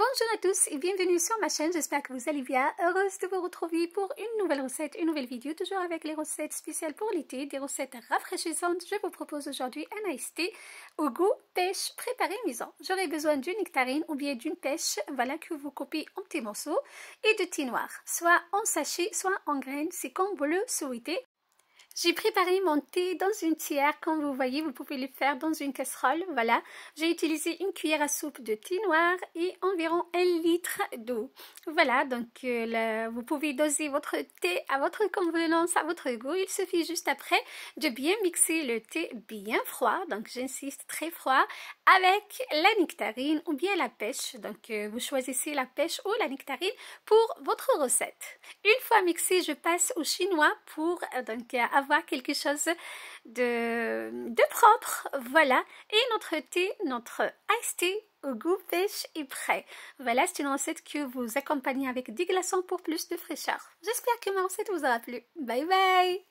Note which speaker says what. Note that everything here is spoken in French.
Speaker 1: Bonjour à tous et bienvenue sur ma chaîne, j'espère que vous allez bien, heureuse de vous retrouver pour une nouvelle recette, une nouvelle vidéo, toujours avec les recettes spéciales pour l'été, des recettes rafraîchissantes. Je vous propose aujourd'hui un iced au goût pêche préparé maison. J'aurai besoin d'une nectarine ou bien d'une pêche, voilà que vous coupez en petits morceaux, et de thé noir, soit en sachet, soit en graines, c'est comme vous le souhaitez. J'ai préparé mon thé dans une tière, comme vous voyez, vous pouvez le faire dans une casserole, voilà. J'ai utilisé une cuillère à soupe de thé noir et environ un litre d'eau. Voilà, donc euh, vous pouvez doser votre thé à votre convenance, à votre goût. Il suffit juste après de bien mixer le thé bien froid, donc j'insiste très froid, avec la nectarine ou bien la pêche. Donc euh, vous choisissez la pêche ou la nectarine pour votre recette. Une fois mixé, je passe au chinois pour euh, donc avoir quelque chose de, propre. Voilà. Et notre thé, notre iced tea au goût pêche est prêt. Voilà, c'est une recette que vous accompagnez avec des glaçons pour plus de fraîcheur. J'espère que ma recette vous aura plu. Bye bye